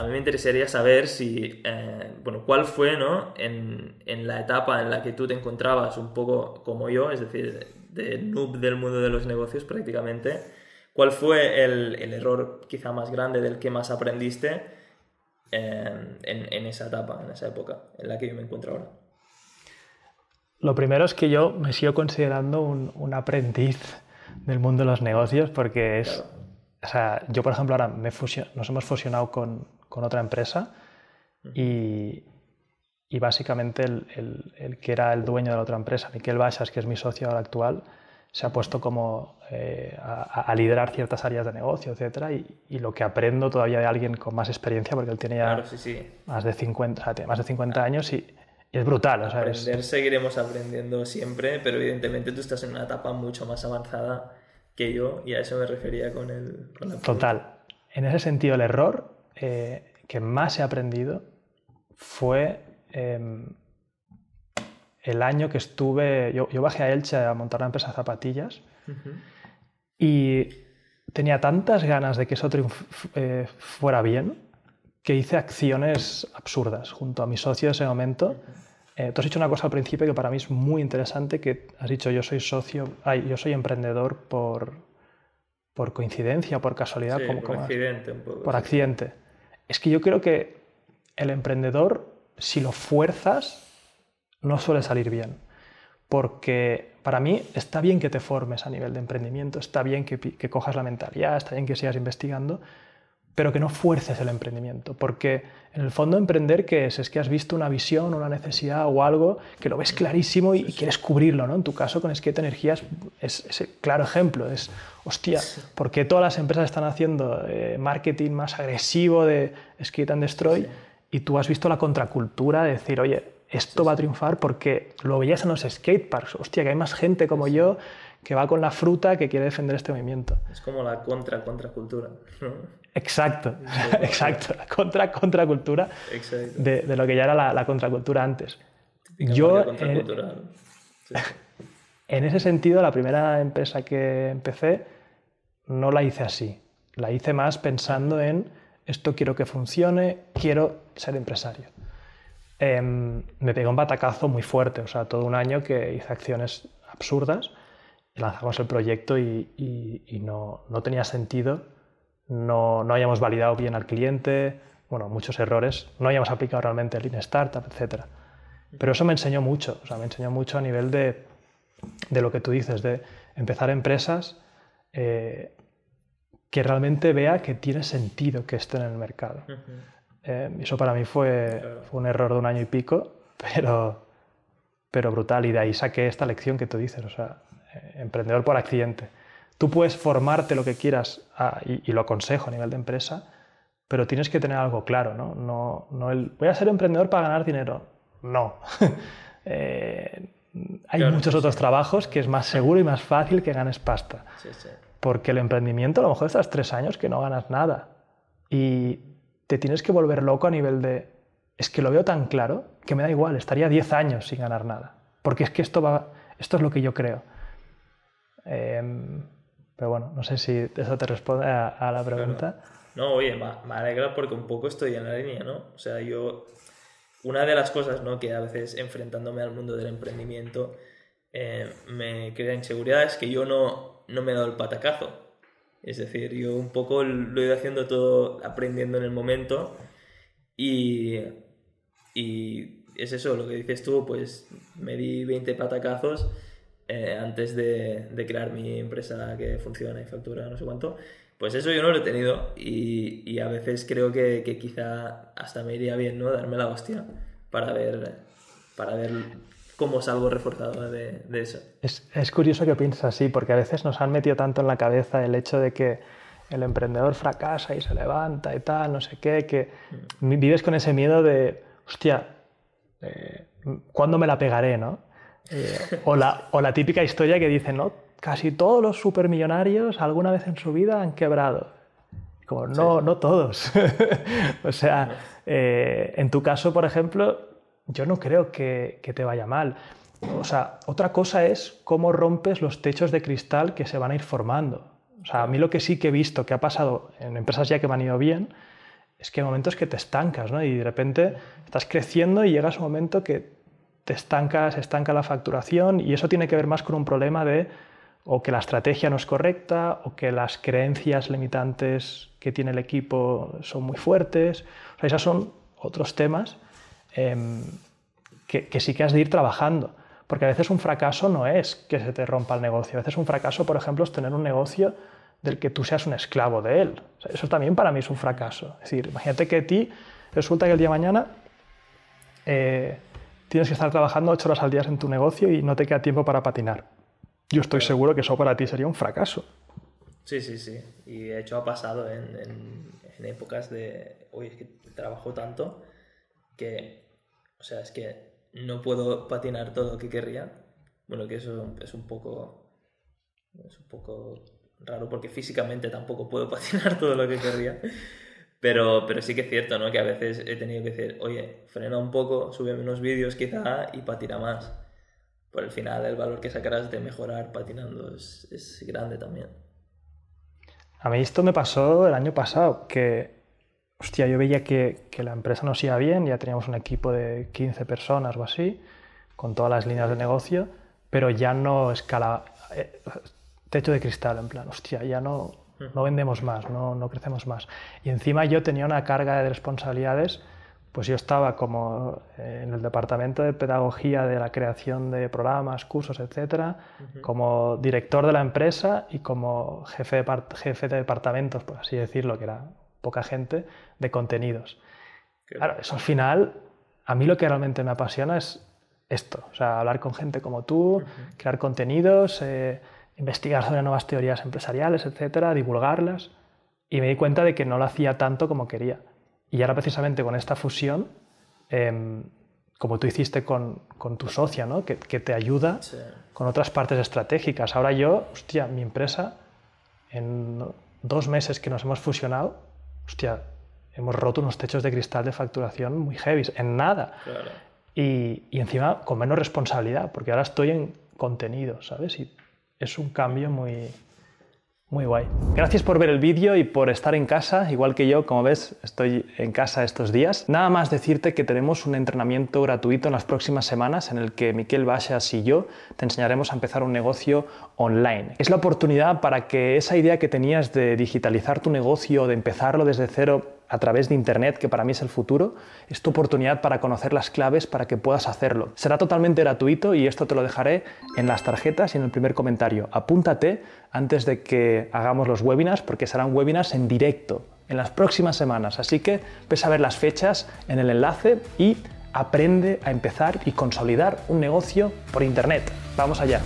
a mí me interesaría saber si, eh, cuál fue, ¿no? En, la etapa en la que tú te encontrabas un poco como yo, es decir, de noob del mundo de los negocios prácticamente, cuál fue el, error quizá más grande del que más aprendiste eh, en, esa etapa, en esa época en la que yo me encuentro ahora. Lo primero es que yo me sigo considerando un, aprendiz del mundo de los negocios porque es... O sea, yo por ejemplo ahora nos hemos fusionado con, con otra empresa y, básicamente el, que era el dueño de la otra empresa, Miquel Baixas, que es mi socio actual, se ha puesto como eh, a, liderar ciertas áreas de negocio, etcétera, y, lo que aprendo todavía de alguien con más experiencia, porque él tiene ya más de 50, más de 50 ah. años y, es brutal. O seguiremos aprendiendo siempre, pero evidentemente tú estás en una etapa mucho más avanzada que yo y a eso me refería con el... Con Total. En ese sentido, el error eh, que más he aprendido fue em, el año que estuve, yo, bajé a Elche a montar una empresa zapatillas y tenía tantas ganas de que eso eh, fuera bien que hice acciones absurdas junto a mi socio de ese momento. Eh, tú has dicho una cosa al principio que para mí es muy interesante, que has dicho yo soy socio, yo soy emprendedor por, por coincidencia o por casualidad. como por accidente. Es que yo creo que el emprendedor, si lo fuerzas, no suele salir bien. Porque para mí está bien que te formes a nivel de emprendimiento, está bien que, que cojas la mentalidad, está bien que sigas investigando, pero que no fuerces el emprendimiento, porque en el fondo emprender qué es? Es que has visto una visión, una necesidad o algo que lo ves clarísimo y, quieres cubrirlo, ¿no? En tu caso con Skate energías es, ese claro ejemplo, es, hostia, ¿por qué todas las empresas están haciendo eh, marketing más agresivo de Skate and Destroy? Y tú has visto la contracultura de decir, oye, esto va a triunfar porque lo veías en los skateparks, hostia, que hay más gente como yo que va con la fruta que quiere defender este movimiento. Es como la contra-contracultura. ¿no? Exacto, exacto, la contra-contracultura de, de, lo que ya era la, contracultura antes. Yo, eh, en, ese sentido, la primera empresa que empecé no la hice así, la hice más pensando en esto quiero que funcione, quiero ser empresario. Em, me pegó un batacazo muy fuerte, o sea, todo un año que hice acciones absurdas lanzamos el proyecto y, no, no, tenía sentido, no, no validado bien al cliente, bueno, muchos errores, no hayamos aplicado realmente el Lean Startup, etc. Pero eso me enseñó mucho, o sea, me enseñó mucho a nivel de, de lo que tú dices, de empezar empresas eh, que realmente vea que tiene sentido que esté en el mercado. Eh, eso para mí fue, fue, un error de un año y pico, pero, pero brutal. Y de ahí saqué esta lección que tú dices, o sea, eh, emprendedor por accidente. Tú puedes formarte lo que quieras ah, y, lo aconsejo a nivel de empresa, pero tienes que tener algo claro, ¿no? No, no el, voy a ser emprendedor para ganar dinero. No. Eh, hay muchos otros trabajos que es más seguro y más fácil que ganes pasta. Sí, sí. Porque el emprendimiento a lo mejor estás tres años que no ganas nada. Y te tienes que volver loco a nivel de, es que lo veo tan claro que me da igual, estaría diez años sin ganar nada. Porque es que esto, va, esto es lo que yo creo. Em, pero bueno, no sé si eso te responde a, la pregunta. No, oye, me, alegra porque un poco estoy en la línea, ¿no? O sea, yo, una de las cosas, ¿no? Que a veces enfrentándome al mundo del emprendimiento eh, me crea inseguridad es que yo no, no me he dado el patacazo. Es decir, yo un poco lo he ido haciendo todo aprendiendo en el momento y, y es eso, lo que dices tú, pues me di 20 patacazos eh, antes de, crear mi empresa que funciona y factura no sé cuánto, pues eso yo no lo he tenido y, a veces creo que, quizá hasta me iría bien, ¿no? Darme la hostia para ver, para ver cómo salgo reforzado de, eso. Es, curioso que piensas así, porque a veces nos han metido tanto en la cabeza el hecho de que el emprendedor fracasa y se levanta y tal, no sé qué, que mm. vives con ese miedo de, hostia, eh, ¿cuándo me la pegaré, no? Eh, o, la, típica historia que dicen, no, casi todos los supermillonarios alguna vez en su vida han quebrado. Como, no, no todos. o sea, eh, en tu caso, por ejemplo, yo no creo que, que, te vaya mal. O sea, otra cosa es cómo rompes los techos de cristal que se van a ir formando. O sea, a mí lo que sí que he visto que ha pasado en empresas ya que me han ido bien es que hay momentos que te estancas, ¿no? Y de repente estás creciendo y llegas a un momento que te estanca la facturación y eso tiene que ver más con un problema de o que la estrategia no es correcta o que las creencias limitantes que tiene el equipo son muy fuertes. O esos son otros temas em, que, sí que has de ir trabajando. Porque a veces un fracaso no es que se te rompa el negocio. A veces un fracaso, por ejemplo, es tener un negocio del que tú seas un esclavo de él. eso también para mí es un fracaso. Es decir, imagínate que a ti resulta que el día mañana eh, tienes que estar trabajando ocho horas al día en tu negocio y no te queda tiempo para patinar. Yo estoy seguro que eso para ti sería un fracaso. Sí, sí, sí. Y de hecho ha pasado en, épocas de, hoy es que trabajo tanto que, o sea, es que no puedo patinar todo lo que querría. Bueno, que eso es un poco, es un poco raro porque físicamente tampoco puedo patinar todo lo que querría. Pero, pero sí que es cierto, ¿no? Que a veces he tenido que decir, oye, frena un poco, sube unos vídeos quizá y patina más. Por el final, el valor que sacarás de mejorar patinando es, es grande también. A mí esto me pasó el año pasado, que hostia, yo veía que, que, la empresa nos iba bien, ya teníamos un equipo de 15 personas o así, con todas las líneas de negocio, pero ya no escalaba, eh, techo de cristal, en plan, hostia, ya no, no vendemos más, no, crecemos más. Y encima yo tenía una carga de responsabilidades pues yo estaba como eh, en el departamento de pedagogía de la creación de programas, cursos, etcétera, como director de la empresa y como jefe de, jefe de departamentos, por así decirlo, que era poca gente, de contenidos. claro, eso al final, a mí lo que realmente me apasiona es esto, o sea, hablar con gente como tú, crear contenidos. Eh, investigar sobre nuevas teorías empresariales, etcétera, divulgarlas, y me di cuenta de que no lo hacía tanto como quería. Y ahora precisamente con esta fusión, em, como tú hiciste con, tu socia, que, te ayuda con otras partes estratégicas. Ahora yo, hostia, mi empresa, en dos meses que nos hemos fusionado, hostia, hemos roto unos techos de cristal de facturación muy heavy, en nada. Y, y, encima con menos responsabilidad, porque ahora estoy en contenido, ¿sabes? es un cambio muy, muy guay. Gracias por ver el vídeo y por estar en casa, igual que yo, como ves, estoy en casa estos días. Nada más decirte que tenemos un entrenamiento gratuito en las próximas semanas en el que Miquel Baixas y yo te enseñaremos a empezar un negocio online. Es la oportunidad para que esa idea que tenías de digitalizar tu negocio, de empezarlo desde cero, a través de Internet, que para mí es el futuro, es tu oportunidad para conocer las claves para que puedas hacerlo. Será totalmente gratuito y esto te lo dejaré en las tarjetas y en el primer comentario. Apúntate antes de que hagamos los webinars porque serán webinars en directo en las próximas semanas. Así que ves a ver las fechas en el enlace y aprende a empezar y consolidar un negocio por Internet. Vamos allá.